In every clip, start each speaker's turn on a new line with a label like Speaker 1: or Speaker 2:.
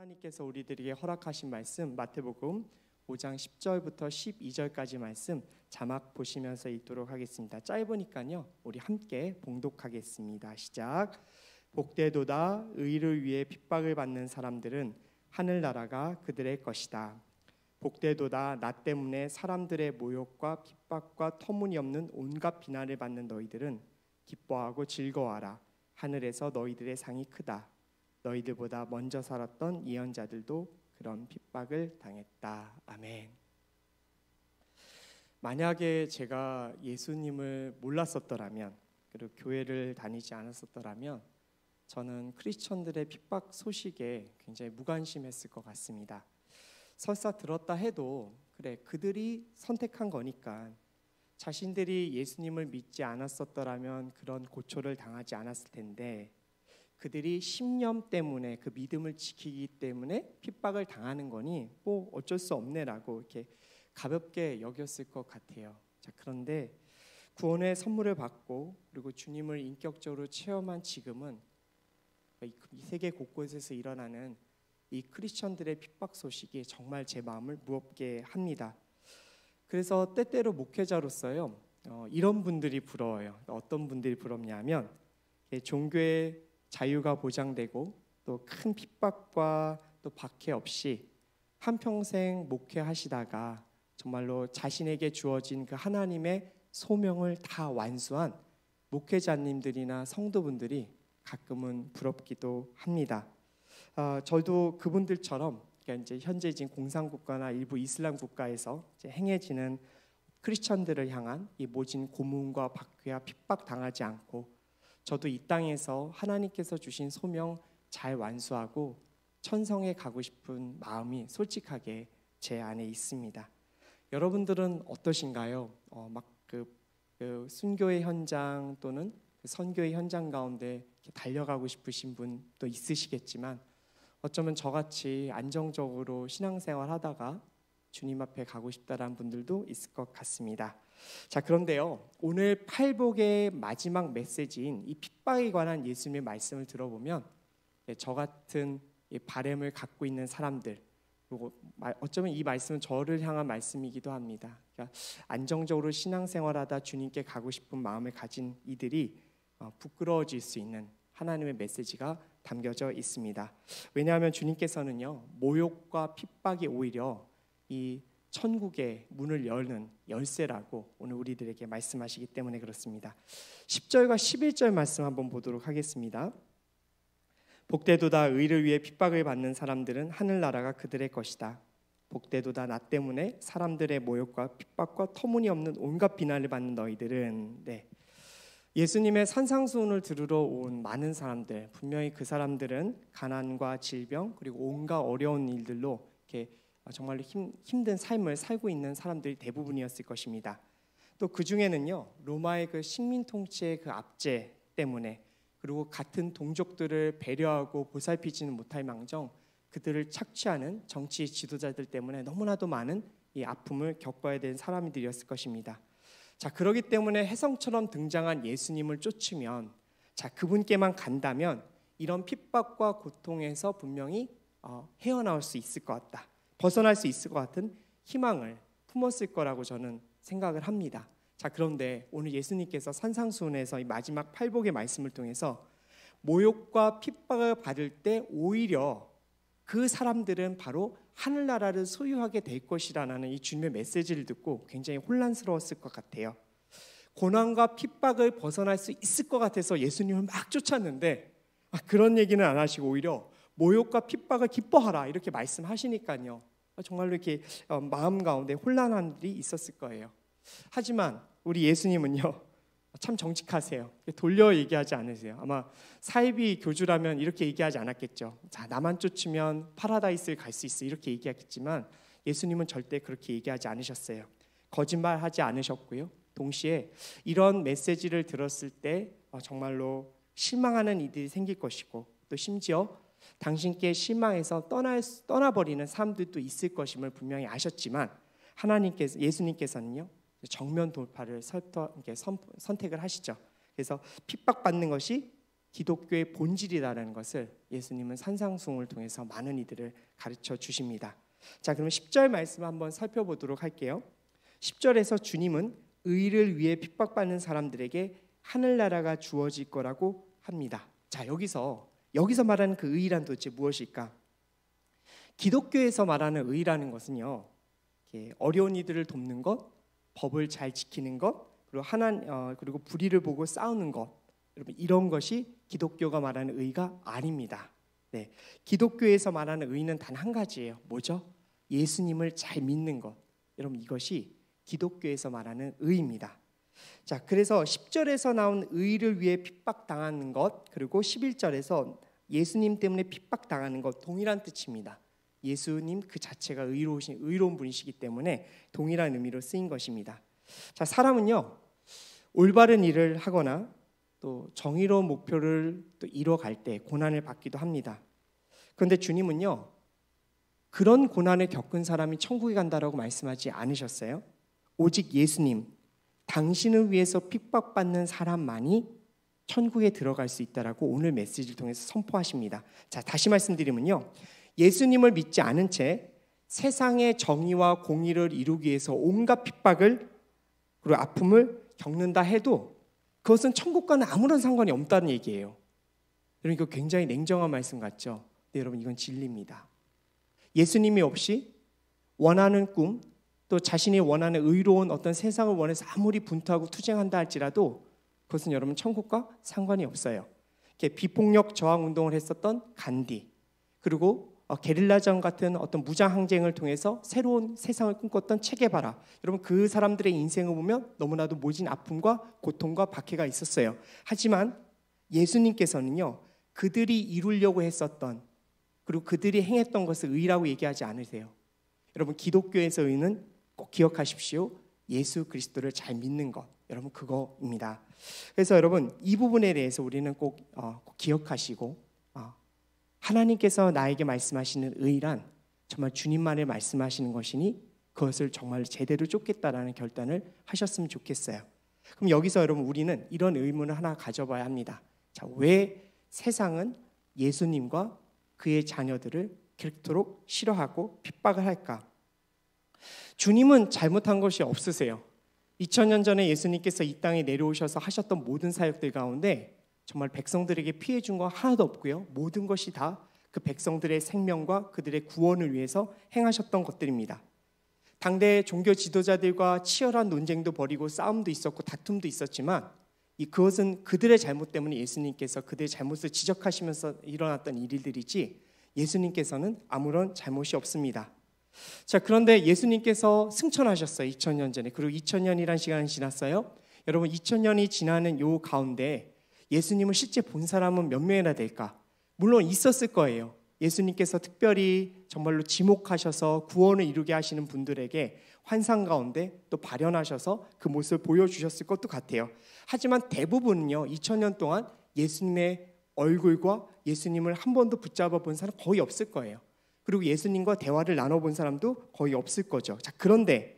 Speaker 1: 하나님께서 우리들에게 허락하신 말씀 마태복음 5장 10절부터 12절까지 말씀 자막 보시면서 읽도록 하겠습니다. 짧으니까요. 우리 함께 봉독하겠습니다. 시작. 복되도다 의를 위해 핍박을 받는 사람들은 하늘 나라가 그들의 것이다. 복되도다 나 때문에 사람들의 모욕과 핍박과 터무니없는 온갖 비난을 받는 너희들은 기뻐하고 즐거워하라. 하늘에서 너희들의 상이 크다. 너희들보다 먼저 살았던 예언자들도 그런 핍박을 당했다. 아멘. 만약에 제가 예수님을 몰랐었더라면 그리고 교회를 다니지 않았었더라면 저는 크리스천들의 핍박 소식에 굉장히 무관심했을 것 같습니다. 설사 들었다 해도 그래 그들이 선택한 거니까 자신들이 예수님을 믿지 않았었더라면 그런 고초를 당하지 않았을 텐데 그들이 신념 때문에 그 믿음을 지키기 때문에 핍박을 당하는 거니 뭐 어쩔 수 없네라고 이렇게 가볍게 여겼을 것 같아요. 자, 그런데 구원의 선물을 받고 그리고 주님을 인격적으로 체험한 지금은 이 세계 곳곳에서 일어나는 이 크리스천들의 핍박 소식이 정말 제 마음을 무겁게 합니다. 그래서 때때로 목회자로서요 어, 이런 분들이 부러워요. 어떤 분들이 부럽냐면 예, 종교의 자유가 보장되고 또 큰 핍박과 또 박해 없이 한평생 목회하시다가 정말로 자신에게 주어진 그 하나님의 소명을 다 완수한 목회자님들이나 성도분들이 가끔은 부럽기도 합니다. 아, 저도 그분들처럼 그러니까 이제 현재 지금 공산국가나 일부 이슬람 국가에서 행해지는 크리스천들을 향한 이 모진 고문과 박해와 핍박 당하지 않고 저도 이 땅에서 하나님께서 주신 소명 잘 완수하고 천성에 가고 싶은 마음이 솔직하게 제 안에 있습니다. 여러분들은 어떠신가요? 어, 막그 그 순교의 현장 또는 그 선교의 현장 가운데 달려가고 싶으신 분도 있으시겠지만 어쩌면 저같이 안정적으로 신앙생활 하다가 주님 앞에 가고 싶다라는 분들도 있을 것 같습니다. 자, 그런데요. 오늘 팔복의 마지막 메시지인 이 핍박에 관한 예수님의 말씀을 들어보면 예, 저 같은 바램을 갖고 있는 사람들 그리고 어쩌면 이 말씀은 저를 향한 말씀이기도 합니다. 그러니까 안정적으로 신앙생활하다 주님께 가고 싶은 마음을 가진 이들이 어, 부끄러워질 수 있는 하나님의 메시지가 담겨져 있습니다. 왜냐하면 주님께서는요 모욕과 핍박이 오히려 이 천국의 문을 여는 열쇠라고 오늘 우리들에게 말씀하시기 때문에 그렇습니다. 10절과 11절 말씀 한번 보도록 하겠습니다. 복대도다 의를 위해 핍박을 받는 사람들은 하늘나라가 그들의 것이다. 복대도다 나 때문에 사람들의 모욕과 핍박과 터무니없는 온갖 비난을 받는 너희들은 네. 예수님의 산상수훈을 들으러 온 많은 사람들 분명히 그 사람들은 가난과 질병 그리고 온갖 어려운 일들로 이렇게 아, 정말로 힘, 힘든 삶을 살고 있는 사람들이 대부분이었을 것입니다. 또 그 중에는요 로마의 그 식민 통치의 그 압제 때문에 그리고 같은 동족들을 배려하고 보살피지는 못할망정 그들을 착취하는 정치 지도자들 때문에 너무나도 많은 이 아픔을 겪어야 된 사람들이었을 것입니다. 자, 그러기 때문에 해성처럼 등장한 예수님을 쫓으면 자, 그분께만 간다면 이런 핍박과 고통에서 분명히 어, 헤어나올 수 있을 것 같다. 벗어날 수 있을 것 같은 희망을 품었을 거라고 저는 생각을 합니다. 자, 그런데 오늘 예수님께서 산상수훈에서 이 마지막 팔복의 말씀을 통해서 모욕과 핍박을 받을 때 오히려 그 사람들은 바로 하늘나라를 소유하게 될 것이라는 이 주님의 메시지를 듣고 굉장히 혼란스러웠을 것 같아요. 고난과 핍박을 벗어날 수 있을 것 같아서 예수님을 막 쫓았는데 그런 얘기는 안 하시고 오히려 모욕과 핍박을 기뻐하라 이렇게 말씀하시니까요. 정말로 이렇게 어, 마음 가운데 혼란한 일이 있었을 거예요. 하지만 우리 예수님은요. 참 정직하세요. 돌려 얘기하지 않으세요. 아마 사이비 교주라면 이렇게 얘기하지 않았겠죠. 자, 나만 쫓으면 파라다이스를 갈수 있어. 이렇게 얘기했겠지만 예수님은 절대 그렇게 얘기하지 않으셨어요. 거짓말하지 않으셨고요. 동시에 이런 메시지를 들었을 때 어, 정말로 실망하는 이들이 생길 것이고 또 심지어 당신께 실망해서 떠날, 떠나버리는 사람들도 있을 것임을 분명히 아셨지만 하나님께서 예수님께서는요 정면 돌파를 선택을 하시죠. 그래서 핍박받는 것이 기독교의 본질이라는 것을 예수님은 산상송을 통해서 많은 이들을 가르쳐 주십니다. 자, 그러면 10절 말씀 한번 살펴보도록 할게요. 10절에서 주님은 의를 위해 핍박받는 사람들에게 하늘나라가 주어질 거라고 합니다. 자, 여기서 여기서 말하는 그 의란 도대체 무엇일까? 기독교에서 말하는 의라는 것은요, 어려운 이들을 돕는 것, 법을 잘 지키는 것, 그리고 하나 어, 그리고 불의를 보고 싸우는 것, 여러분 이런 것이 기독교가 말하는 의가 아닙니다. 네, 기독교에서 말하는 의는 단 한 가지예요. 뭐죠? 예수님을 잘 믿는 것. 여러분 이것이 기독교에서 말하는 의입니다. 자, 그래서 10절에서 나온 의를 위해 핍박당하는 것 그리고 11절에서 예수님 때문에 핍박당하는 것 동일한 뜻입니다. 예수님 그 자체가 의로우신 의로운 분이시기 때문에 동일한 의미로 쓰인 것입니다. 자, 사람은요. 올바른 일을 하거나 또 정의로운 목표를 또 이뤄갈 때 고난을 받기도 합니다. 그런데 주님은요. 그런 고난을 겪은 사람이 천국에 간다라고 말씀하지 않으셨어요. 오직 예수님 당신을 위해서 핍박받는 사람만이 천국에 들어갈 수 있다라고 오늘 메시지를 통해서 선포하십니다. 자, 다시 말씀드리면요. 예수님을 믿지 않은 채 세상의 정의와 공의를 이루기 위해서 온갖 핍박을 그리고 아픔을 겪는다 해도 그것은 천국과는 아무런 상관이 없다는 얘기예요. 여러분 이거 굉장히 냉정한 말씀 같죠? 네, 여러분 이건 진리입니다. 예수님이 없이 원하는 꿈, 또 자신이 원하는 의로운 어떤 세상을 원해서 아무리 분투하고 투쟁한다 할지라도 그것은 여러분 천국과 상관이 없어요. 이렇게 비폭력 저항 운동을 했었던 간디 그리고 어, 게릴라전 같은 어떤 무장 항쟁을 통해서 새로운 세상을 꿈꿨던 체게바라 여러분 그 사람들의 인생을 보면 너무나도 모진 아픔과 고통과 박해가 있었어요. 하지만 예수님께서는요 그들이 이루려고 했었던 그리고 그들이 행했던 것을 의라고 얘기하지 않으세요. 여러분 기독교에서 의는 꼭 기억하십시오. 예수 그리스도를 잘 믿는 것. 여러분 그거입니다. 그래서 여러분 이 부분에 대해서 우리는 꼭, 어, 꼭 기억하시고 어, 하나님께서 나에게 말씀하시는 의란 정말 주님만을 말씀하시는 것이니 그것을 정말 제대로 쫓겠다라는 결단을 하셨으면 좋겠어요. 그럼 여기서 여러분 우리는 이런 의문을 하나 가져봐야 합니다. 자, 왜 세상은 예수님과 그의 자녀들을 그토록 싫어하고 핍박을 할까? 주님은 잘못한 것이 없으세요. 2000년 전에 예수님께서 이 땅에 내려오셔서 하셨던 모든 사역들 가운데 정말 백성들에게 피해 준거 하나도 없고요. 모든 것이 다 그 백성들의 생명과 그들의 구원을 위해서 행하셨던 것들입니다. 당대 종교 지도자들과 치열한 논쟁도 벌이고 싸움도 있었고 다툼도 있었지만 이 그것은 그들의 잘못 때문에 예수님께서 그들의 잘못을 지적하시면서 일어났던 일들이지 예수님께서는 아무런 잘못이 없습니다. 자, 그런데 예수님께서 승천하셨어요. 2000년 전에. 그리고 2000년이란 시간이 지났어요. 여러분 2000년이 지나는 요 가운데 예수님을 실제 본 사람은 몇 명이나 될까? 물론 있었을 거예요. 예수님께서 특별히 정말로 지목하셔서 구원을 이루게 하시는 분들에게 환상 가운데 또 발현하셔서 그 모습을 보여주셨을 것도 같아요. 하지만 대부분은요, 2000년 동안 예수님의 얼굴과 예수님을 한 번도 붙잡아 본 사람 거의 없을 거예요. 그리고 예수님과 대화를 나눠본 사람도 거의 없을 거죠. 자, 그런데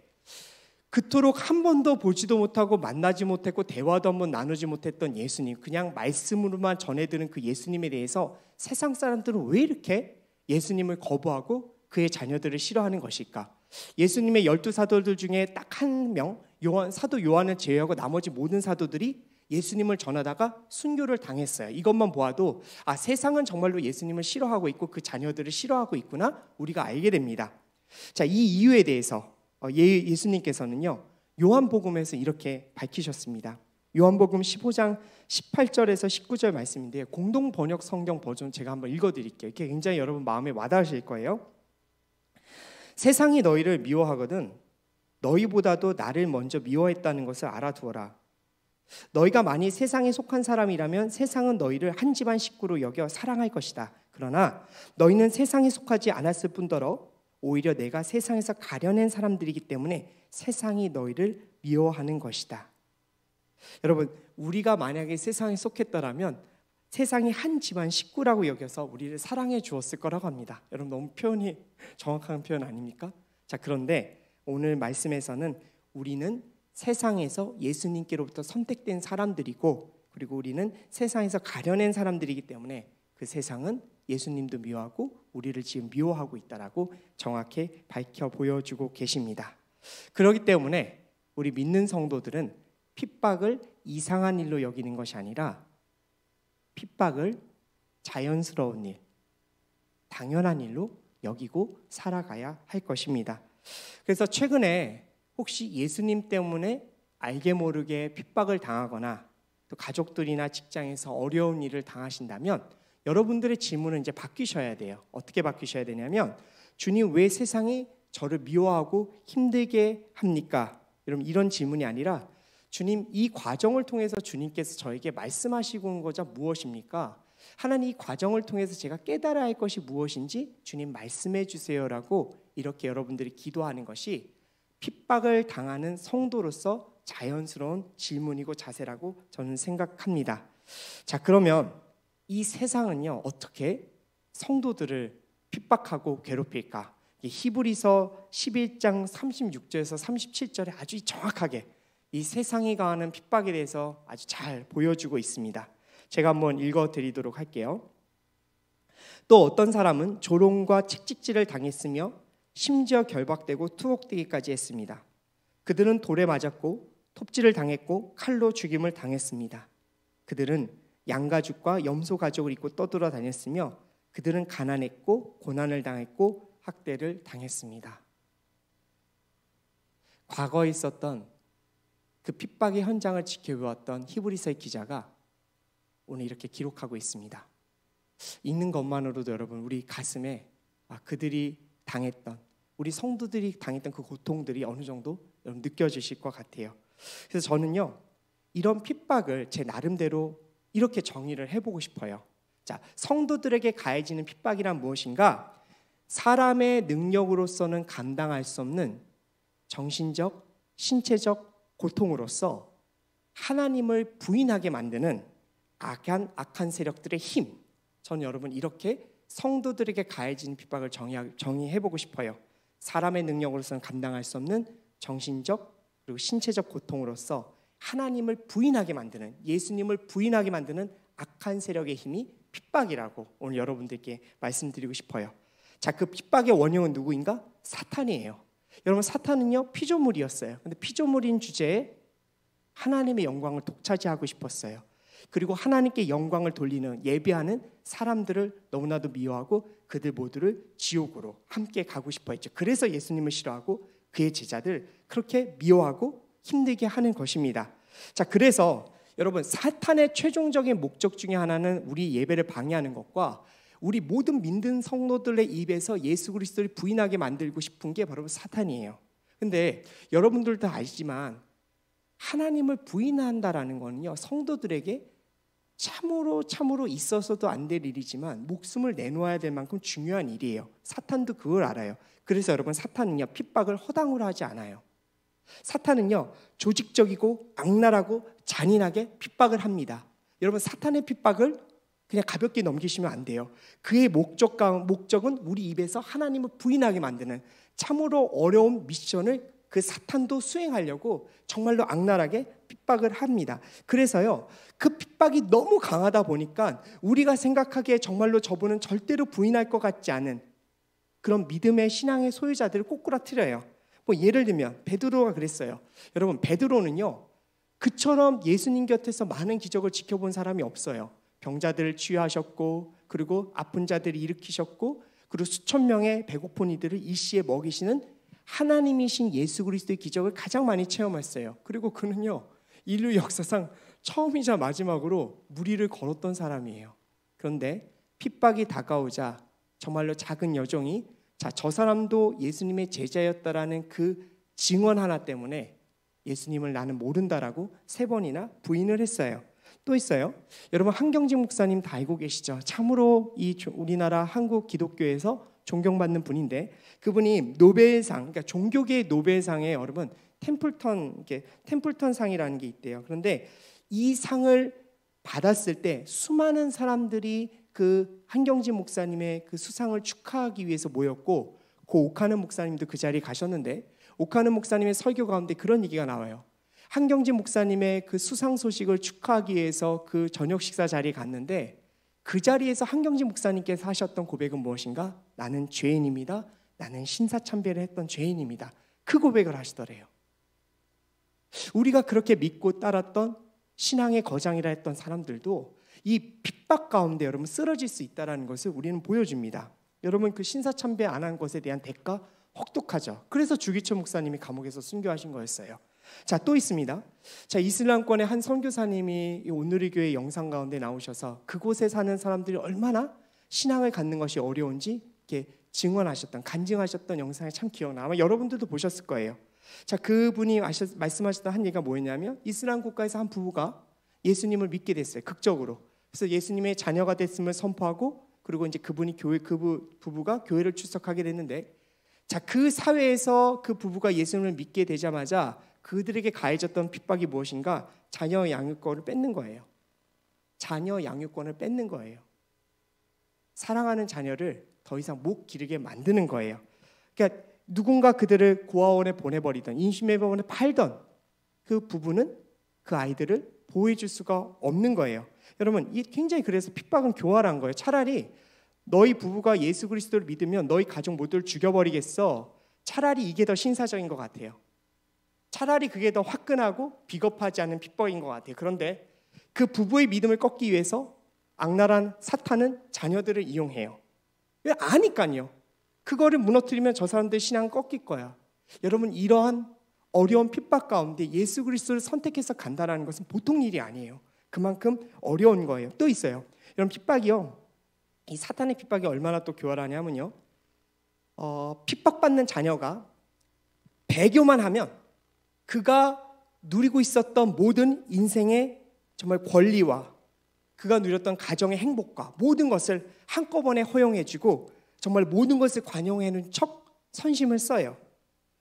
Speaker 1: 그토록 한 번도 보지도 못하고 만나지 못했고 대화도 한 번 나누지 못했던 예수님, 그냥 말씀으로만 전해드는 그 예수님에 대해서 세상 사람들은 왜 이렇게 예수님을 거부하고 그의 자녀들을 싫어하는 것일까? 예수님의 열두 사도들 중에 딱 한 명, 요한 사도 요한을 제외하고 나머지 모든 사도들이 예수님을 전하다가 순교를 당했어요. 이것만 보아도 아 세상은 정말로 예수님을 싫어하고 있고 그 자녀들을 싫어하고 있구나 우리가 알게 됩니다. 자, 이 이유에 대해서 어, 예, 예수님께서는요. 요한복음에서 이렇게 밝히셨습니다. 요한복음 15장 18절에서 19절 말씀인데 공동 번역 성경 버전 제가 한번 읽어 드릴게요. 이게 굉장히 여러분 마음에 와닿으실 거예요. 세상이 너희를 미워하거든 너희보다도 나를 먼저 미워했다는 것을 알아두어라. 너희가 만일 세상에 속한 사람이라면 세상은 너희를 한 집안 식구로 여겨 사랑할 것이다. 그러나 너희는 세상에 속하지 않았을 뿐더러 오히려 내가 세상에서 가려낸 사람들이기 때문에 세상이 너희를 미워하는 것이다. 여러분, 우리가 만약에 세상에 속했더라면 세상이 한 집안 식구라고 여겨서 우리를 사랑해 주었을 거라고 합니다. 여러분 너무 표현이 정확한 표현 아닙니까? 자, 그런데 오늘 말씀에서는 우리는 세상에서 예수님께로부터 선택된 사람들이고 그리고 우리는 세상에서 가려낸 사람들이기 때문에 그 세상은 예수님도 미워하고 우리를 지금 미워하고 있다라고 정확히 밝혀 보여주고 계십니다. 그러기 때문에 우리 믿는 성도들은 핍박을 이상한 일로 여기는 것이 아니라 핍박을 자연스러운 일, 당연한 일로 여기고 살아가야 할 것입니다. 그래서 최근에 혹시 예수님 때문에 알게 모르게 핍박을 당하거나 또 가족들이나 직장에서 어려운 일을 당하신다면 여러분들의 질문은 이제 바뀌셔야 돼요. 어떻게 바뀌셔야 되냐면 주님 왜 세상이 저를 미워하고 힘들게 합니까? 여러분 이런 질문이 아니라 주님 이 과정을 통해서 주님께서 저에게 말씀하시고 온 거자 무엇입니까? 하나님 이 과정을 통해서 제가 깨달아야 할 것이 무엇인지 주님 말씀해 주세요라고 이렇게 여러분들이 기도하는 것이 핍박을 당하는 성도로서 자연스러운 질문이고 자세라고 저는 생각합니다. 자, 그러면 이 세상은요, 어떻게 성도들을 핍박하고 괴롭힐까? 히브리서 11장 36절에서 37절에 아주 정확하게 이 세상이 가하는 핍박에 대해서 아주 잘 보여주고 있습니다. 제가 한번 읽어 드리도록 할게요. 또 어떤 사람은 조롱과 책찍질을 당했으며 심지어 결박되고 투옥되기까지 했습니다. 그들은 돌에 맞았고 톱질을 당했고 칼로 죽임을 당했습니다. 그들은 양가죽과 염소 가죽을 입고 떠돌아 다녔으며 그들은 가난했고 고난을 당했고 학대를 당했습니다. 과거에 있었던 그 핍박의 현장을 지켜보았던 히브리서의 기자가 오늘 이렇게 기록하고 있습니다. 있는 것만으로도 여러분 우리 가슴에 아, 그들이 당했던 우리 성도들이 당했던 그 고통들이 어느 정도 여러분 느껴지실 것 같아요. 그래서 저는요 이런 핍박을 제 나름대로 이렇게 정의를 해보고 싶어요. 자 성도들에게 가해지는 핍박이란 무엇인가? 사람의 능력으로서는 감당할 수 없는 정신적, 신체적 고통으로서 하나님을 부인하게 만드는 악한, 악한 세력들의 힘. 저는 여러분 이렇게 성도들에게 가해진 핍박을 정의해 보고 싶어요. 사람의 능력으로서는 감당할 수 없는 정신적 그리고 신체적 고통으로서 하나님을 부인하게 만드는 예수님을 부인하게 만드는 악한 세력의 힘이 핍박이라고 오늘 여러분들께 말씀드리고 싶어요. 자, 그 핍박의 원흉은 누구인가? 사탄이에요. 여러분 사탄은요 피조물이었어요. 근데 피조물인 주제에 하나님의 영광을 독차지하고 싶었어요. 그리고 하나님께 영광을 돌리는 예배하는 사람들을 너무나도 미워하고 그들 모두를 지옥으로 함께 가고 싶어 했죠. 그래서 예수님을 싫어하고 그의 제자들 그렇게 미워하고 힘들게 하는 것입니다. 자, 그래서 여러분 사탄의 최종적인 목적 중에 하나는 우리 예배를 방해하는 것과 우리 모든 믿는 성도들의 입에서 예수 그리스도를 부인하게 만들고 싶은 게 바로 사탄이에요. 근데 여러분들도 알지만 하나님을 부인한다라는 거는요 성도들에게 참으로 참으로 있어서도 안 될 일이지만 목숨을 내놓아야 될 만큼 중요한 일이에요. 사탄도 그걸 알아요. 그래서 여러분 사탄은요 핍박을 허당으로 하지 않아요. 사탄은요 조직적이고 악랄하고 잔인하게 핍박을 합니다. 여러분 사탄의 핍박을 그냥 가볍게 넘기시면 안 돼요. 그의 목적과 목적은 우리 입에서 하나님을 부인하게 만드는 참으로 어려운 미션을 그 사탄도 수행하려고 정말로 악랄하게 핍박을 합니다. 그래서요, 그 핍박이 너무 강하다 보니까 우리가 생각하기에 정말로 저분은 절대로 부인할 것 같지 않은 그런 믿음의 신앙의 소유자들을 꼬꾸라트려요뭐 예를 들면 베드로가 그랬어요. 여러분 베드로는요, 그처럼 예수님 곁에서 많은 기적을 지켜본 사람이 없어요. 병자들을 치유하셨고, 그리고 아픈 자들을 일으키셨고, 그리고 수천 명의 배고픈 이들을 일시에 먹이시는 하나님이신 예수 그리스도의 기적을 가장 많이 체험했어요. 그리고 그는요. 인류 역사상 처음이자 마지막으로 무리를 걸었던 사람이에요. 그런데 핍박이 다가오자 정말로 작은 여종이 자, 저 사람도 예수님의 제자였다라는 그 증언 하나 때문에 예수님을 나는 모른다라고 세 번이나 부인을 했어요. 또 있어요. 여러분 한경진 목사님 다 알고 계시죠? 참으로 이 우리나라 한국 기독교에서 존경받는 분인데 그분이 노벨상 그러니까 종교계 노벨상에 여러분 템플턴 이렇게 템플턴 상이라는 게 있대요. 그런데 이 상을 받았을 때 수많은 사람들이 그 한경진 목사님의 그 수상을 축하하기 위해서 모였고 고 그 오카는 목사님도 그 자리에 가셨는데 오카는 목사님의 설교 가운데 그런 얘기가 나와요. 한경진 목사님의 그 수상 소식을 축하하기 위해서 그 저녁 식사 자리에 갔는데 그 자리에서 한경진 목사님께서 하셨던 고백은 무엇인가? 나는 죄인입니다. 나는 신사참배를 했던 죄인입니다. 그 고백을 하시더래요. 우리가 그렇게 믿고 따랐던 신앙의 거장이라 했던 사람들도 이 핍박 가운데 여러분 쓰러질 수 있다라는 것을 우리는 보여줍니다. 여러분 그 신사참배 안 한 것에 대한 대가 혹독하죠. 그래서 주기철 목사님이 감옥에서 순교하신 거였어요. 자, 또 있습니다. 자, 이슬람권의 한 선교사님이 오늘의 교회 영상 가운데 나오셔서 그곳에 사는 사람들이 얼마나 신앙을 갖는 것이 어려운지 이렇게 증언하셨던 간증하셨던 영상이 참 기억나. 아마 여러분들도 보셨을 거예요. 자, 그분이 아셨, 말씀하셨던 한 얘기가 뭐였냐면 이슬람 국가에서 한 부부가 예수님을 믿게 됐어요. 극적으로. 그래서 예수님의 자녀가 됐음을 선포하고 그리고 이제 그분이 교회 그 부부가 교회를 출석하게 됐는데 자, 그 사회에서 그 부부가 예수님을 믿게 되자마자 그들에게 가해졌던 핍박이 무엇인가? 자녀 양육권을 뺏는 거예요. 자녀 양육권을 뺏는 거예요. 사랑하는 자녀를 더 이상 못 기르게 만드는 거예요. 그러니까 누군가 그들을 고아원에 보내버리던 인신매매원에 팔던 그 부부는 그 아이들을 보호해줄 수가 없는 거예요. 여러분, 이 굉장히 그래서 핍박은 교활한 거예요. 차라리 너희 부부가 예수 그리스도를 믿으면 너희 가족 모두를 죽여버리겠어. 차라리 이게 더 신사적인 것 같아요. 차라리 그게 더 화끈하고 비겁하지 않은 핍박인것 같아요. 그런데 그 부부의 믿음을 꺾기 위해서 악랄한 사탄은 자녀들을 이용해요. 왜 아니까요. 그거를 무너뜨리면 저 사람들 신앙 꺾일 거야. 여러분 이러한 어려운 핍박 가운데 예수 그리스도를 선택해서 간다라는 것은 보통 일이 아니에요. 그만큼 어려운 거예요. 또 있어요. 여러분 핍박이요. 이 사탄의 핍박이 얼마나 또 교활하냐면요. 어, 핍박받는 자녀가 배교만 하면 그가 누리고 있었던 모든 인생의 정말 권리와 그가 누렸던 가정의 행복과 모든 것을 한꺼번에 허용해주고 정말 모든 것을 관용해는 척 선심을 써요.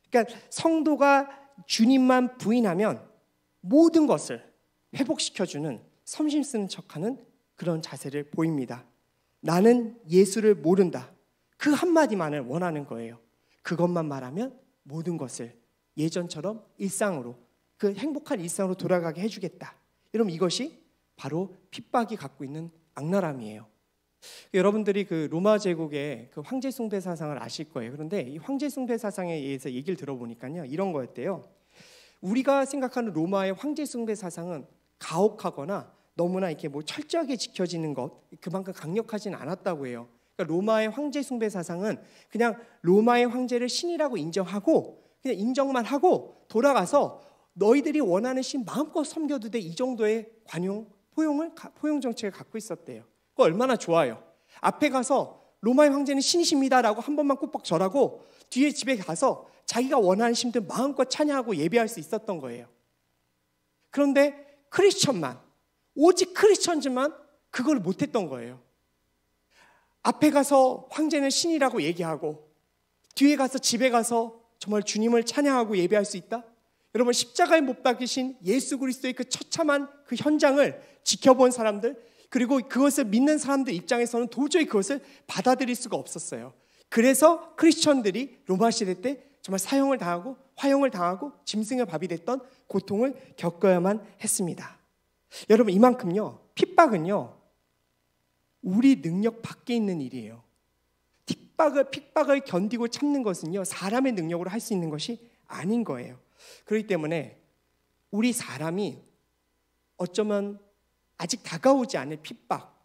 Speaker 1: 그러니까 성도가 주님만 부인하면 모든 것을 회복시켜주는 섬심 쓰는 척하는 그런 자세를 보입니다. 나는 예수를 모른다. 그 한마디만을 원하는 거예요. 그것만 말하면 모든 것을 예전처럼 일상으로 그 행복한 일상으로 돌아가게 해주겠다. 여러분 이것이 바로 핍박이 갖고 있는 악랄함이에요. 그 여러분들이 그 로마 제국의 그 황제 숭배 사상을 아실 거예요. 그런데 이 황제 숭배 사상에 의해서 얘기를 들어보니까요. 이런 거였대요. 우리가 생각하는 로마의 황제 숭배 사상은 가혹하거나 너무나 이렇게 뭐 철저하게 지켜지는 것 그만큼 강력하진 않았다고 해요. 그러니까 로마의 황제 숭배 사상은 그냥 로마의 황제를 신이라고 인정하고 그냥 인정만 하고 돌아가서 너희들이 원하는 신 마음껏 섬겨도 돼 이 정도의 관용 포용을 포용 정책을 갖고 있었대요. 그거 얼마나 좋아요. 앞에 가서 로마의 황제는 신이십니다라고 한 번만 꾹뻑 절하고 뒤에 집에 가서 자기가 원하는 신들 마음껏 찬양하고 예배할 수 있었던 거예요. 그런데 크리스천만 오직 크리스천지만 그걸 못했던 거예요. 앞에 가서 황제는 신이라고 얘기하고 뒤에 가서 집에 가서 정말 주님을 찬양하고 예배할 수 있다? 여러분 십자가에 못박히신 예수 그리스도의 그 처참한 그 현장을 지켜본 사람들 그리고 그것을 믿는 사람들 입장에서는 도저히 그것을 받아들일 수가 없었어요. 그래서 크리스천들이 로마 시대 때 정말 사형을 당하고 화형을 당하고 짐승의 밥이 됐던 고통을 겪어야만 했습니다. 여러분 이만큼요 핍박은요 우리 능력 밖에 있는 일이에요. 핍박을 핍박을 견디고 참는 것은요 사람의 능력으로 할 수 있는 것이 아닌 거예요. 그렇기 때문에 우리 사람이 어쩌면 아직 다가오지 않을 핍박,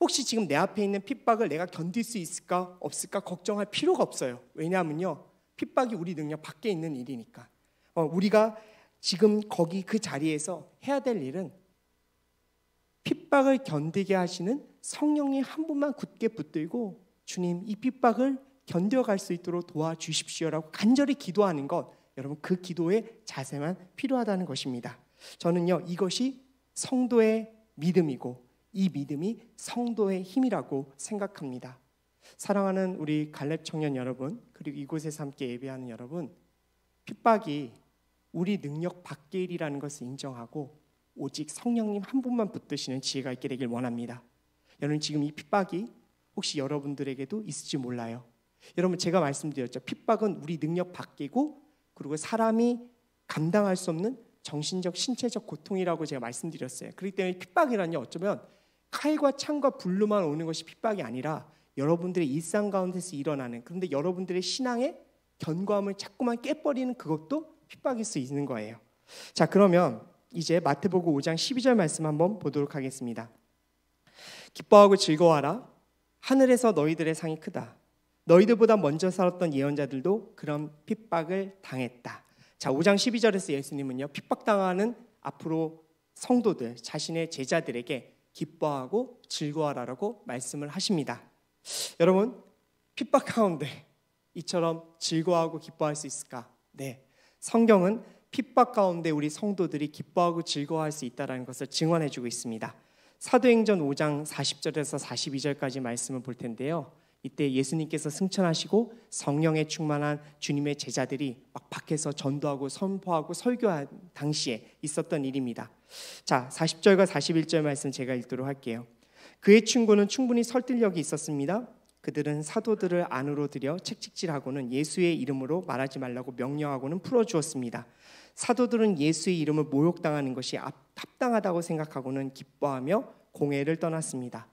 Speaker 1: 혹시 지금 내 앞에 있는 핍박을 내가 견딜 수 있을까 없을까 걱정할 필요가 없어요. 왜냐하면요 핍박이 우리 능력 밖에 있는 일이니까. 어, 우리가 지금 거기 그 자리에서 해야 될 일은 핍박을 견디게 하시는 성령이 한 분만 굳게 붙들고 주님 이 핍박을 견뎌갈 수 있도록 도와주십시오라고 간절히 기도하는 것 여러분 그 기도의 자세만 필요하다는 것입니다. 저는요 이것이 성도의 믿음이고 이 믿음이 성도의 힘이라고 생각합니다. 사랑하는 우리 갈렙 청년 여러분 그리고 이곳에서 함께 예배하는 여러분 핍박이 우리 능력 밖의 일이라는 것을 인정하고 오직 성령님 한 분만 붙드시는 지혜가 있게 되길 원합니다. 여러분 지금 이 핍박이 혹시 여러분들에게도 있을지 몰라요. 여러분 제가 말씀드렸죠. 핍박은 우리 능력 밖이고 그리고 사람이 감당할 수 없는 정신적 신체적 고통이라고 제가 말씀드렸어요. 그렇기 때문에 핍박이란요 어쩌면 칼과 창과 불로만 오는 것이 핍박이 아니라 여러분들의 일상 가운데서 일어나는 그런데 여러분들의 신앙의 견고함을 자꾸만 깨버리는 그것도 핍박일 수 있는 거예요. 자 그러면 이제 마태복음 5장 12절 말씀 한번 보도록 하겠습니다. 기뻐하고 즐거워하라 하늘에서 너희들의 상이 크다. 너희들보다 먼저 살았던 예언자들도 그런 핍박을 당했다. 자, 5장 12절에서 예수님은요. 핍박당하는 앞으로 성도들, 자신의 제자들에게 기뻐하고 즐거워하라고 말씀을 하십니다. 여러분, 핍박 가운데 이처럼 즐거워하고 기뻐할 수 있을까? 네. 성경은 핍박 가운데 우리 성도들이 기뻐하고 즐거워할 수 있다라는 것을 증언해 주고 있습니다. 사도행전 5장 40절에서 42절까지 말씀을 볼 텐데요. 이때 예수님께서 승천하시고 성령에 충만한 주님의 제자들이 막 밖에서 전도하고 선포하고 설교한 당시에 있었던 일입니다. 자, 40절과 41절 말씀 제가 읽도록 할게요. 그의 충고는 충분히 설득력이 있었습니다. 그들은 사도들을 안으로 들여 책찍질하고는 예수의 이름으로 말하지 말라고 명령하고는 풀어주었습니다. 사도들은 예수의 이름을 모욕당하는 것이 앞 합당하다고 생각하고는 기뻐하며 공회를 떠났습니다.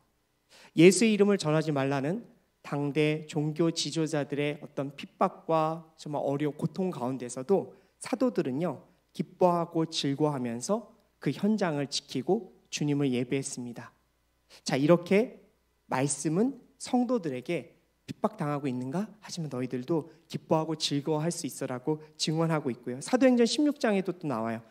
Speaker 1: 예수의 이름을 전하지 말라는 당대 종교 지도자들의 어떤 핍박과 정말 어려운 고통 가운데서도 사도들은요 기뻐하고 즐거워하면서 그 현장을 지키고 주님을 예배했습니다. 자 이렇게 말씀은 성도들에게 핍박당하고 있는가? 하지만 너희들도 기뻐하고 즐거워할 수 있어라고 증언하고 있고요. 사도행전 16장에도 또 나와요.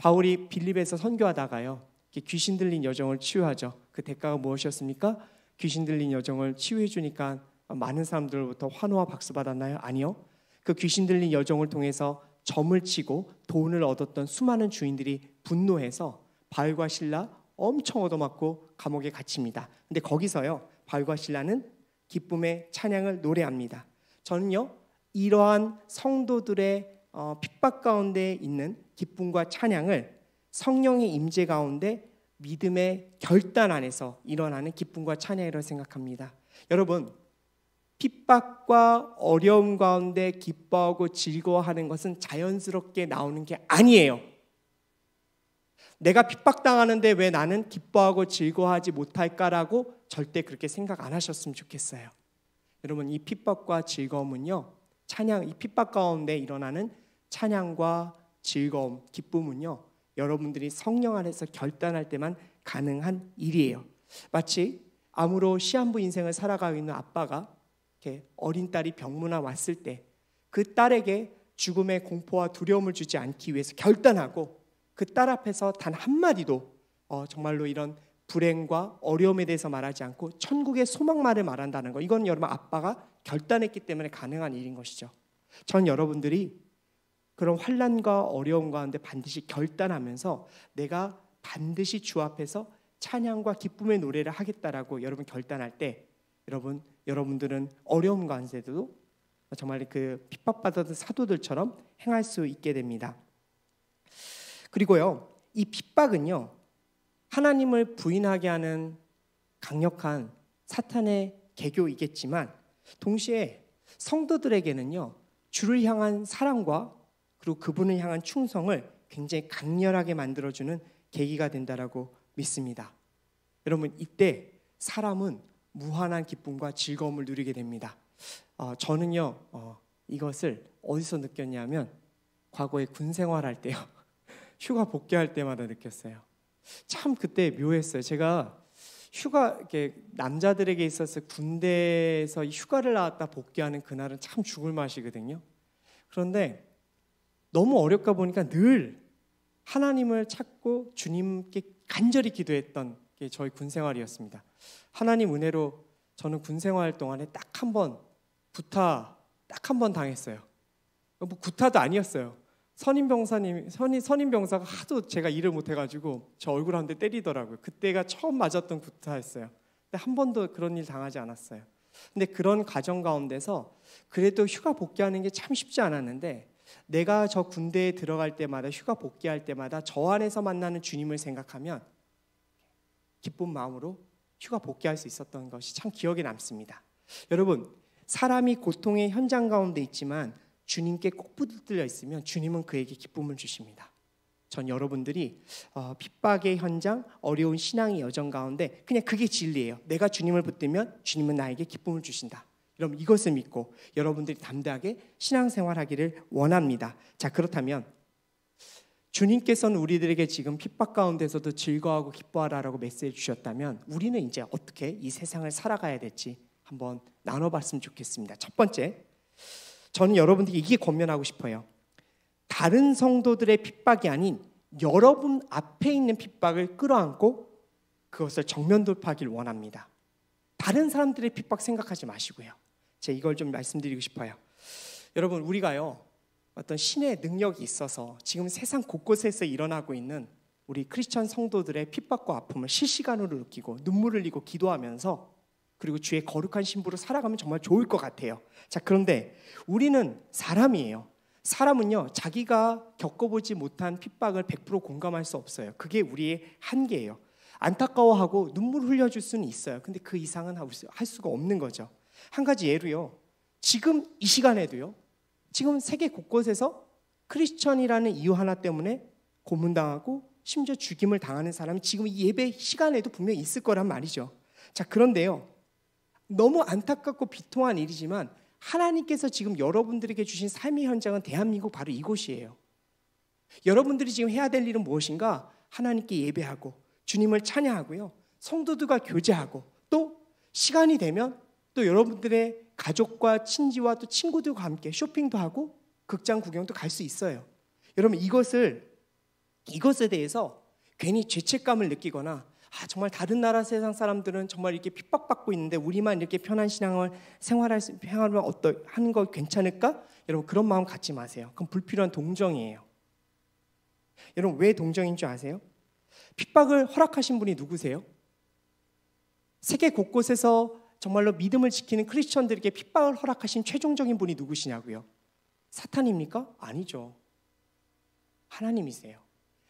Speaker 1: 바울이 빌립에서 선교하다가요. 귀신 들린 여정을 치유하죠. 그 대가가 무엇이었습니까? 귀신 들린 여정을 치유해 주니까 많은 사람들로부터 환호와 박수 받았나요? 아니요. 그 귀신 들린 여정을 통해서 점을 치고 돈을 얻었던 수많은 주인들이 분노해서 바울과 신라 엄청 얻어맞고 감옥에 갇힙니다. 근데 거기서요. 바울과 신라는 기쁨의 찬양을 노래합니다. 저는요. 이러한 성도들의 어, 핍박 가운데 있는 기쁨과 찬양을 성령의 임재 가운데 믿음의 결단 안에서 일어나는 기쁨과 찬양이라고 생각합니다. 여러분 핍박과 어려움 가운데 기뻐하고 즐거워하는 것은 자연스럽게 나오는 게 아니에요. 내가 핍박당하는데 왜 나는 기뻐하고 즐거워하지 못할까라고 절대 그렇게 생각 안 하셨으면 좋겠어요. 여러분 이 핍박과 즐거움은요. 찬양 이 핍박 가운데 일어나는 찬양과 즐거움, 기쁨은요. 여러분들이 성령 안에서 결단할 때만 가능한 일이에요. 마치 암으로 시한부 인생을 살아가고 있는 아빠가 이렇게 어린 딸이 병문안 왔을 때 그 딸에게 죽음의 공포와 두려움을 주지 않기 위해서 결단하고 그 딸 앞에서 단 한마디도 어, 정말로 이런 불행과 어려움에 대해서 말하지 않고 천국의 소망만을 말한다는 거 이건 여러분 아빠가 결단했기 때문에 가능한 일인 것이죠. 전 여러분들이 그런 환란과 어려움 가운데 반드시 결단하면서 내가 반드시 주 앞에서 찬양과 기쁨의 노래를 하겠다라고 여러분 결단할 때 여러분 여러분들은 어려움 가운데도 정말 그 핍박받았던 사도들처럼 행할 수 있게 됩니다. 그리고요. 이 핍박은요. 하나님을 부인하게 하는 강력한 사탄의 개교이겠지만 동시에 성도들에게는요. 주를 향한 사랑과 그리고 그분을 향한 충성을 굉장히 강렬하게 만들어주는 계기가 된다라고 믿습니다. 여러분 이때 사람은 무한한 기쁨과 즐거움을 누리게 됩니다. 어, 저는요 어, 이것을 어디서 느꼈냐면 과거에 군 생활할 때요 휴가 복귀할 때마다 느꼈어요. 참 그때 묘했어요. 제가 휴가 이렇게 남자들에게 있어서 군대에서 휴가를 나왔다 복귀하는 그날은 참 죽을 맛이거든요. 그런데 너무 어렵다 보니까 늘 하나님을 찾고 주님께 간절히 기도했던 게 저희 군 생활이었습니다. 하나님 은혜로 저는 군 생활 동안에 딱 한 번 구타 딱 한 번 당했어요. 뭐 구타도 아니었어요. 선임 병사님 선임 선임 병사가 하도 제가 일을 못 해가지고 저 얼굴 한 대 때리더라고요. 그때가 처음 맞았던 구타였어요. 근데 한 번도 그런 일 당하지 않았어요. 근데 그런 가정 가운데서 그래도 휴가 복귀하는 게 참 쉽지 않았는데 내가 저 군대에 들어갈 때마다 휴가 복귀할 때마다 저 안에서 만나는 주님을 생각하면 기쁜 마음으로 휴가 복귀할 수 있었던 것이 참 기억에 남습니다. 여러분, 사람이 고통의 현장 가운데 있지만 주님께 꼭 붙들려 있으면 주님은 그에게 기쁨을 주십니다. 전 여러분들이 어, 핍박의 현장, 어려운 신앙의 여정 가운데 그냥 그게 진리예요. 내가 주님을 붙들면 주님은 나에게 기쁨을 주신다. 여러분 이것을 믿고 여러분들이 담대하게 신앙생활하기를 원합니다. 자 그렇다면 주님께서는 우리들에게 지금 핍박 가운데서도 즐거워하고 기뻐하라라고 메시지 주셨다면 우리는 이제 어떻게 이 세상을 살아가야 될지 한번 나눠봤으면 좋겠습니다. 첫 번째, 저는 여러분들에 이게 권면하고 싶어요. 다른 성도들의 핍박이 아닌 여러분 앞에 있는 핍박을 끌어안고 그것을 정면 돌파하길 원합니다. 다른 사람들의 핍박 생각하지 마시고요. 제 이걸 좀 말씀드리고 싶어요. 여러분 우리가요 어떤 신의 능력이 있어서 지금 세상 곳곳에서 일어나고 있는 우리 크리스천 성도들의 핍박과 아픔을 실시간으로 느끼고 눈물을 흘리고 기도하면서 그리고 주의 거룩한 신부로 살아가면 정말 좋을 것 같아요. 자, 그런데 우리는 사람이에요. 사람은요, 자기가 겪어보지 못한 핍박을 100% 공감할 수 없어요. 그게 우리의 한계예요. 안타까워하고 눈물 흘려줄 수는 있어요. 근데 그 이상은 할 수가 없는 거죠. 한 가지 예로요. 지금 이 시간에도요. 지금 세계 곳곳에서 크리스천이라는 이유 하나 때문에 고문당하고 심지어 죽임을 당하는 사람이 지금 이 예배 시간에도 분명히 있을 거란 말이죠. 자, 그런데요. 너무 안타깝고 비통한 일이지만 하나님께서 지금 여러분들에게 주신 삶의 현장은 대한민국 바로 이곳이에요. 여러분들이 지금 해야 될 일은 무엇인가? 하나님께 예배하고 주님을 찬양하고요. 성도들과 교제하고 또 시간이 되면 또 여러분들의 가족과 친지와 또 친구들과 함께 쇼핑도 하고 극장 구경도 갈 수 있어요. 여러분 이것을 이것에 대해서 괜히 죄책감을 느끼거나 아, 정말 다른 나라 세상 사람들은 정말 이렇게 핍박받고 있는데 우리만 이렇게 편한 신앙을 생활할 수, 생활하 어떠 하는 거 괜찮을까? 여러분 그런 마음 갖지 마세요. 그럼 불필요한 동정이에요. 여러분 왜 동정인 줄 아세요? 핍박을 허락하신 분이 누구세요? 세계 곳곳에서 정말로 믿음을 지키는 크리스천들에게 핍박을 허락하신 최종적인 분이 누구시냐고요? 사탄입니까? 아니죠. 하나님이세요.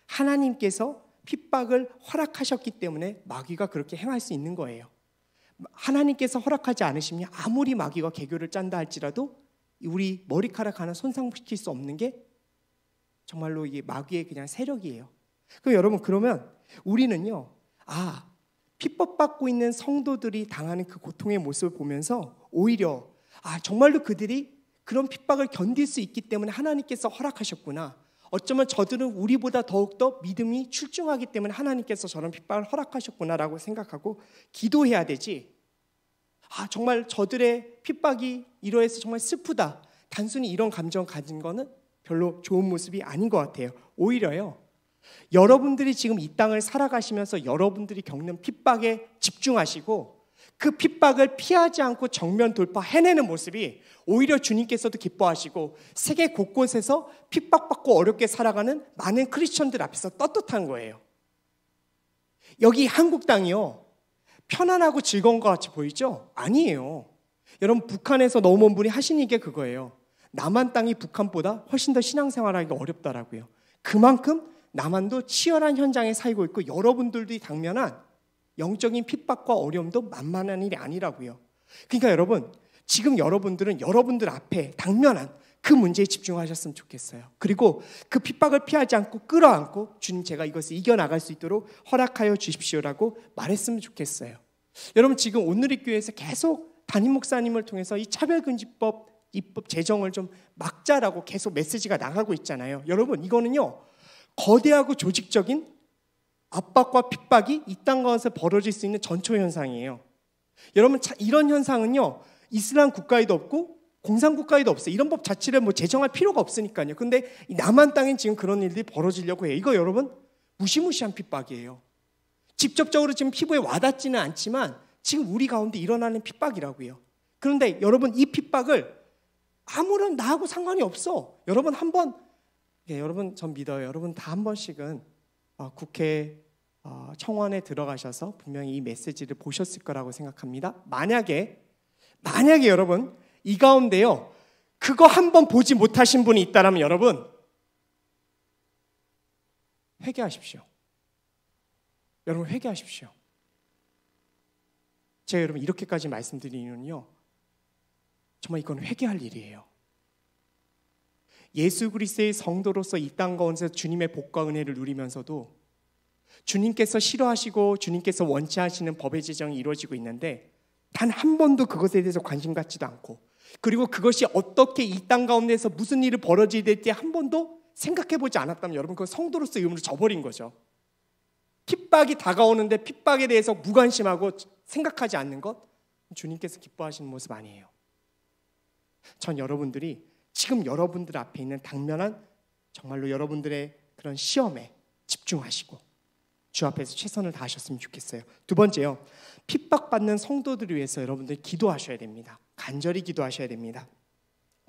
Speaker 1: 하나님께서 핍박을 허락하셨기 때문에 마귀가 그렇게 행할 수 있는 거예요. 하나님께서 허락하지 않으시면 아무리 마귀가 개교를 짠다 할지라도 우리 머리카락 하나 손상시킬 수 없는 게 정말로 이게 마귀의 그냥 세력이에요. 그럼 여러분 그러면 우리는요. 아, 핍박받고 있는 성도들이 당하는 그 고통의 모습을 보면서 오히려 아 정말로 그들이 그런 핍박을 견딜 수 있기 때문에 하나님께서 허락하셨구나. 어쩌면 저들은 우리보다 더욱더 믿음이 출중하기 때문에 하나님께서 저런 핍박을 허락하셨구나라고 생각하고 기도해야 되지. 아, 정말 저들의 핍박이 이러해서 정말 슬프다. 단순히 이런 감정 가진 거는 별로 좋은 모습이 아닌 것 같아요. 오히려요, 여러분들이 지금 이 땅을 살아가시면서 여러분들이 겪는 핍박에 집중하시고 그 핍박을 피하지 않고 정면 돌파해내는 모습이 오히려 주님께서도 기뻐하시고 세계 곳곳에서 핍박받고 어렵게 살아가는 많은 크리스천들 앞에서 떳떳한 거예요. 여기 한국 땅이요. 편안하고 즐거운 것 같이 보이죠? 아니에요. 여러분 북한에서 넘어온 분이 하시는게 그거예요. 남한 땅이 북한보다 훨씬 더 신앙생활하기가 어렵다라고요. 그만큼 나만도 치열한 현장에 살고 있고 여러분들도 당면한 영적인 핍박과 어려움도 만만한 일이 아니라고요. 그러니까 여러분, 지금 여러분들은 여러분들 앞에 당면한 그 문제에 집중하셨으면 좋겠어요. 그리고 그 핍박을 피하지 않고 끌어안고 주님 제가 이것을 이겨나갈 수 있도록 허락하여 주십시오라고 말했으면 좋겠어요. 여러분 지금 오늘의 교회에서 계속 담임 목사님을 통해서 이 차별금지법 입법 제정을 좀 막자라고 계속 메시지가 나가고 있잖아요. 여러분 이거는요 거대하고 조직적인 압박과 핍박이 이 땅가운데 벌어질 수 있는 전초 현상이에요. 여러분 이런 현상은요 이슬람 국가에도 없고 공산 국가에도 없어요. 이런 법 자체를 뭐 제정할 필요가 없으니까요. 근데 남한 땅엔 지금 그런 일들이 벌어지려고 해요. 이거 여러분 무시무시한 핍박이에요. 직접적으로 지금 피부에 와닿지는 않지만 지금 우리 가운데 일어나는 핍박이라고요. 그런데 여러분 이 핍박을 아무런 나하고 상관이 없어. 여러분 한번 예, 여러분 전 믿어요. 여러분 다 한 번씩은 어, 국회 어, 청원에 들어가셔서 분명히 이 메시지를 보셨을 거라고 생각합니다. 만약에 만약에 여러분 이 가운데요 그거 한 번 보지 못하신 분이 있다라면 여러분 회개하십시오. 여러분 회개하십시오. 제가 여러분 이렇게까지 말씀드리는요 정말 이건 회개할 일이에요. 예수 그리스의 성도로서 이 땅 가운데서 주님의 복과 은혜를 누리면서도 주님께서 싫어하시고 주님께서 원치 하시는 법의 제정이 이루어지고 있는데 단 한 번도 그것에 대해서 관심 갖지도 않고 그리고 그것이 어떻게 이 땅 가운데서 무슨 일이 벌어지게 될지 한 번도 생각해 보지 않았다면 여러분 그 성도로서 의무를 저버린 거죠. 핍박이 다가오는데 핍박에 대해서 무관심하고 생각하지 않는 것 주님께서 기뻐하시는 모습 아니에요. 전 여러분들이 지금 여러분들 앞에 있는 당면한 정말로 여러분들의 그런 시험에 집중하시고 주 앞에서 최선을 다하셨으면 좋겠어요. 두 번째요. 핍박받는 성도들을 위해서 여러분들 기도하셔야 됩니다. 간절히 기도하셔야 됩니다.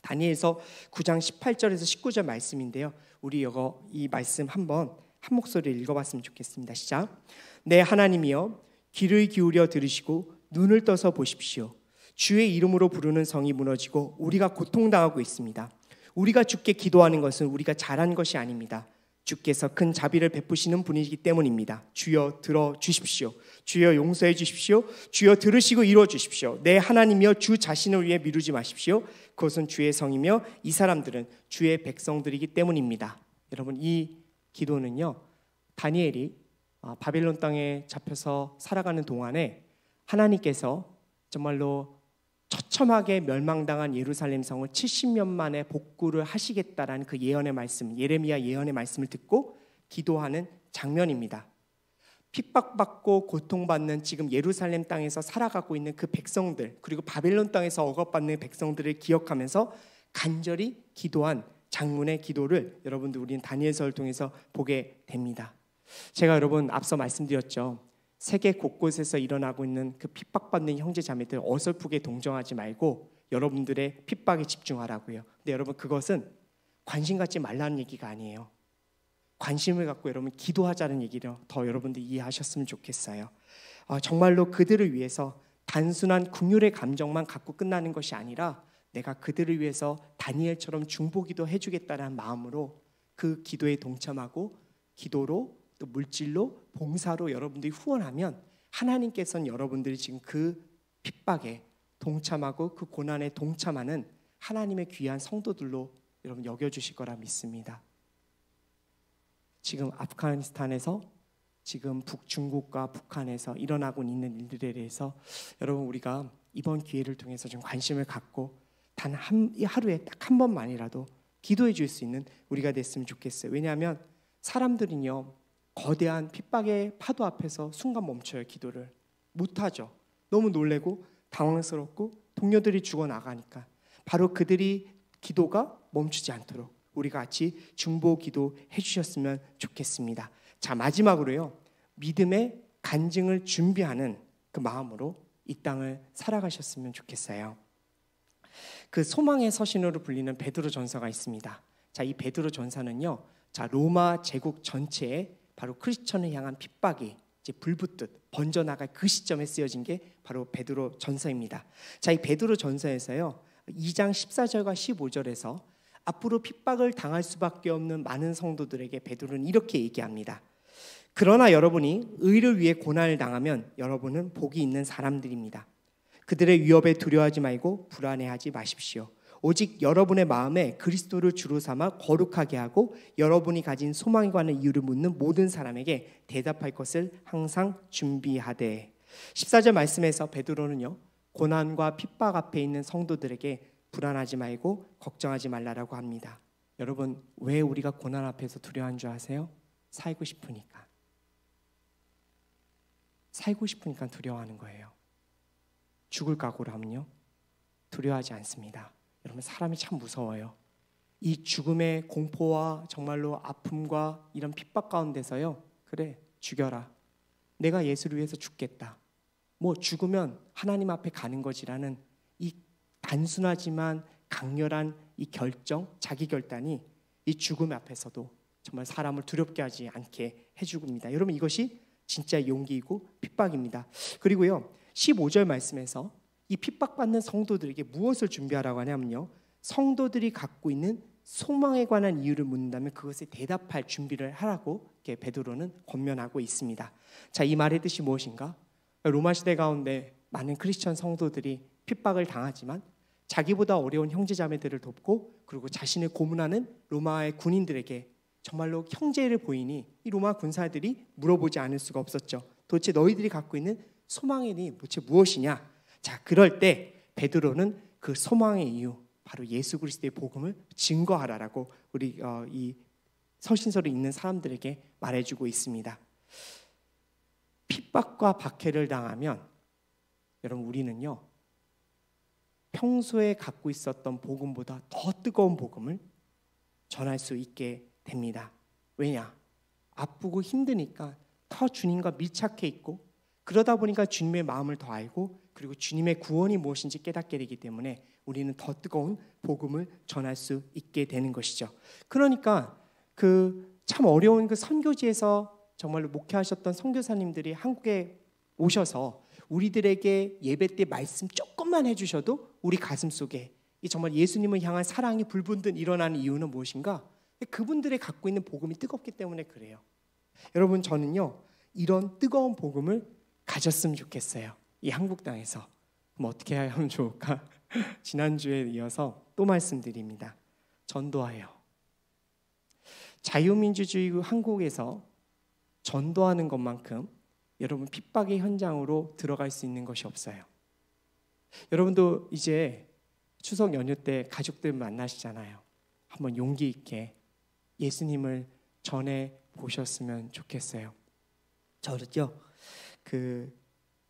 Speaker 1: 다니엘서 9장 18절에서 19절 말씀인데요. 우리 이거 이 말씀 한번 한 목소리 읽어봤으면 좋겠습니다. 시작. 내 네, 하나님이여 귀를 기울여 들으시고 눈을 떠서 보십시오. 주의 이름으로 부르는 성이 무너지고 우리가 고통당하고 있습니다. 우리가 주께 기도하는 것은 우리가 잘한 것이 아닙니다. 주께서 큰 자비를 베푸시는 분이기 때문입니다. 주여 들어 주십시오. 주여 용서해 주십시오. 주여 들으시고 이루어 주십시오. 내 하나님이여 주 자신을 위해 미루지 마십시오. 그것은 주의 성이며 이 사람들은 주의 백성들이기 때문입니다. 여러분 이 기도는요. 다니엘이 아, 바빌론 땅에 잡혀서 살아가는 동안에 하나님께서 정말로 처참하게 멸망당한 예루살렘 성을 70년 만에 복구를 하시겠다라는 그 예언의 말씀, 예레미야 예언의 말씀을 듣고 기도하는 장면입니다. 핍박받고 고통받는 지금 예루살렘 땅에서 살아가고 있는 그 백성들, 그리고 바벨론 땅에서 억압받는 그 백성들을 기억하면서 간절히 기도한 장문의 기도를 여러분들 우리는 다니엘서를 통해서 보게 됩니다. 제가 여러분 앞서 말씀드렸죠. 세계 곳곳에서 일어나고 있는 그 핍박받는 형제 자매들 어설프게 동정하지 말고 여러분들의 핍박에 집중하라고요. 근데 여러분 그것은 관심 갖지 말라는 얘기가 아니에요. 관심을 갖고 여러분 기도하자는 얘기를 더 여러분들 이해하셨으면 좋겠어요. 어, 정말로 그들을 위해서 단순한 긍휼의 감정만 갖고 끝나는 것이 아니라 내가 그들을 위해서 다니엘처럼 중보기도 해주겠다는 마음으로 그 기도에 동참하고 기도로 또 물질로 봉사로 여러분들이 후원하면 하나님께서는 여러분들이 지금 그 핍박에 동참하고 그 고난에 동참하는 하나님의 귀한 성도들로 여러분 여겨주실 거라 믿습니다. 지금 아프가니스탄에서 지금 북중국과 북한에서 일어나고 있는 일들에 대해서 여러분 우리가 이번 기회를 통해서 좀 관심을 갖고 단 한 하루에 딱 한 번만이라도 기도해 줄 수 있는 우리가 됐으면 좋겠어요. 왜냐하면 사람들은요 거대한 핍박의 파도 앞에서 순간 멈춰요 기도를 못하죠 너무 놀래고 당황스럽고 동료들이 죽어나가니까 바로 그들이 기도가 멈추지 않도록 우리 같이 중보 기도 해주셨으면 좋겠습니다 자 마지막으로요 믿음의 간증을 준비하는 그 마음으로 이 땅을 살아가셨으면 좋겠어요 그 소망의 서신으로 불리는 베드로 전서가 있습니다 자이 베드로 전서는요 자 로마 제국 전체에 바로 크리스천을 향한 핍박이 이제 불붙듯 번져나갈 그 시점에 쓰여진 게 바로 베드로 전서입니다. 자, 이 베드로 전서에서요. 2장 14절과 15절에서 앞으로 핍박을 당할 수밖에 없는 많은 성도들에게 베드로는 이렇게 얘기합니다. 그러나 여러분이 의를 위해 고난을 당하면 여러분은 복이 있는 사람들입니다. 그들의 위협에 두려워하지 말고 불안해하지 마십시오. 오직 여러분의 마음에 그리스도를 주로 삼아 거룩하게 하고 여러분이 가진 소망에 관한 이유를 묻는 모든 사람에게 대답할 것을 항상 준비하되 14절 말씀에서 베드로는요. 고난과 핍박 앞에 있는 성도들에게 불안하지 말고 걱정하지 말라라고 합니다. 여러분, 왜 우리가 고난 앞에서 두려워한 줄 아세요? 살고 싶으니까. 살고 싶으니까 두려워하는 거예요. 죽을 각오로 하면요. 두려워하지 않습니다. 여러분 사람이 참 무서워요. 이 죽음의 공포와 정말로 아픔과 이런 핍박 가운데서요. 그래 죽여라. 내가 예수를 위해서 죽겠다. 뭐 죽으면 하나님 앞에 가는 거지라는 이 단순하지만 강렬한 이 결정, 자기 결단이 이 죽음 앞에서도 정말 사람을 두렵게 하지 않게 해줍니다. 여러분 이것이 진짜 용기이고 핍박입니다. 그리고요 15절 말씀에서 이 핍박받는 성도들에게 무엇을 준비하라고 하냐면요. 성도들이 갖고 있는 소망에 관한 이유를 묻는다면 그것에 대답할 준비를 하라고 이렇게 베드로는 권면하고 있습니다. 자, 이 말의 뜻이 무엇인가? 로마 시대 가운데 많은 크리스천 성도들이 핍박을 당하지만 자기보다 어려운 형제자매들을 돕고 그리고 자신을 고문하는 로마의 군인들에게 정말로 형제를 보이니 이 로마 군사들이 물어보지 않을 수가 없었죠. 도대체 너희들이 갖고 있는 소망이니 도대체 무엇이냐? 자, 그럴 때 베드로는 그 소망의 이유 바로 예수 그리스도의 복음을 증거하라라고 우리 어, 이 서신서를 읽는 사람들에게 말해주고 있습니다. 핍박과 박해를 당하면 여러분 우리는요 평소에 갖고 있었던 복음보다 더 뜨거운 복음을 전할 수 있게 됩니다. 왜냐? 아프고 힘드니까 더 주님과 밀착해 있고 그러다 보니까 주님의 마음을 더 알고 그리고 주님의 구원이 무엇인지 깨닫게 되기 때문에 우리는 더 뜨거운 복음을 전할 수 있게 되는 것이죠. 그러니까 그 참 어려운 그 선교지에서 정말로 목회하셨던 선교사님들이 한국에 오셔서 우리들에게 예배 때 말씀 조금만 해주셔도 우리 가슴 속에 이 정말 예수님을 향한 사랑이 불분듯 일어나는 이유는 무엇인가? 그분들의 갖고 있는 복음이 뜨겁기 때문에 그래요. 여러분 저는요 이런 뜨거운 복음을 가졌으면 좋겠어요. 이 한국 땅에서 그럼 뭐 어떻게 하면 좋을까? 지난주에 이어서 또 말씀드립니다. 전도하여. 자유민주주의 한국에서 전도하는 것만큼 여러분 핍박의 현장으로 들어갈 수 있는 것이 없어요. 여러분도 이제 추석 연휴 때 가족들 만나시잖아요. 한번 용기 있게 예수님을 전해 보셨으면 좋겠어요. 저를요. 그렇죠? 그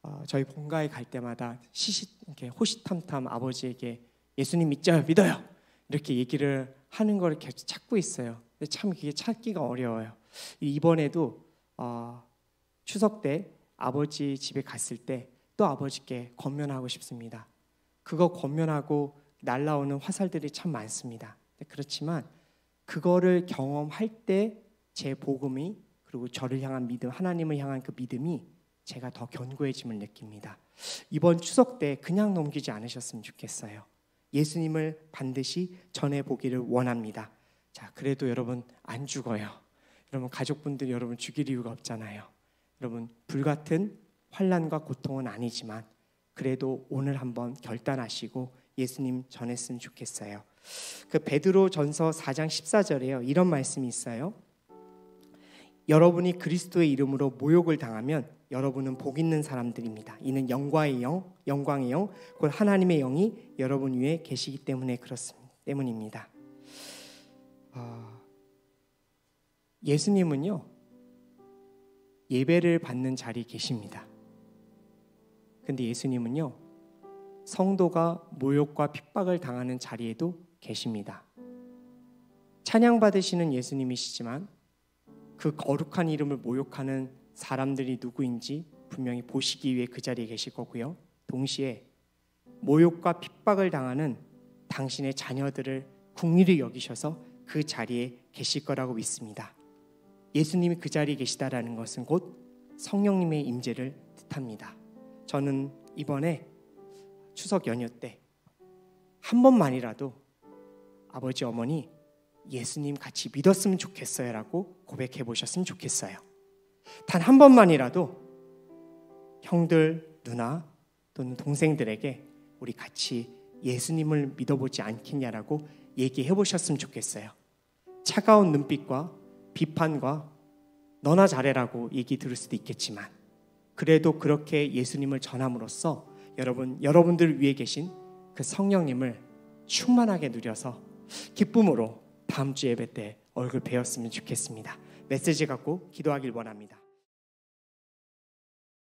Speaker 1: 어, 저희 본가에 갈 때마다 시시 이렇게 호시탐탐 아버지에게 예수님 믿죠 믿어요 이렇게 얘기를 하는 걸 계속 찾고 있어요. 근데 참 그게 찾기가 어려워요. 이번에도 어, 추석 때 아버지 집에 갔을 때 또 아버지께 권면하고 싶습니다. 그거 권면하고 날라오는 화살들이 참 많습니다. 그렇지만 그거를 경험할 때 제 복음이 그리고 저를 향한 믿음, 하나님을 향한 그 믿음이 제가 더 견고해짐을 느낍니다. 이번 추석 때 그냥 넘기지 않으셨으면 좋겠어요. 예수님을 반드시 전해보기를 원합니다. 자, 그래도 여러분 안 죽어요. 여러분 가족분들 여러분 죽일 이유가 없잖아요. 여러분 불같은 환란과 고통은 아니지만 그래도 오늘 한번 결단하시고 예수님 전했으면 좋겠어요. 그 베드로 전서 4장 14절에요. 이런 말씀이 있어요. 여러분이 그리스도의 이름으로 모욕을 당하면 여러분은 복 있는 사람들입니다. 이는 영광의 영, 영광의 영, 곧 하나님의 영이 여러분 위에 계시기 때문에 그렇습니다. 때문입니다. 어, 예수님은요 예배를 받는 자리 계십니다. 근데 예수님은요 성도가 모욕과 핍박을 당하는 자리에도 계십니다. 찬양 받으시는 예수님이시지만 그 거룩한 이름을 모욕하는 사람들이 누구인지 분명히 보시기 위해 그 자리에 계실 거고요. 동시에 모욕과 핍박을 당하는 당신의 자녀들을 궁리를 여기셔서 그 자리에 계실 거라고 믿습니다. 예수님이 그 자리에 계시다라는 것은 곧 성령님의 임재를 뜻합니다. 저는 이번에 추석 연휴 때 한 번만이라도 아버지 어머니 예수님 같이 믿었으면 좋겠어요 라고 고백해 보셨으면 좋겠어요. 단 한 번만이라도 형들, 누나 또는 동생들에게 우리 같이 예수님을 믿어보지 않겠냐라고 얘기해 보셨으면 좋겠어요. 차가운 눈빛과 비판과 너나 잘해라고 얘기 들을 수도 있겠지만 그래도 그렇게 예수님을 전함으로써 여러분 여러분들 위에 계신 그 성령님을 충만하게 누려서 기쁨으로 다음 주 예배 때 얼굴 뵈었으면 좋겠습니다. 메시지 갖고 기도하길 원합니다.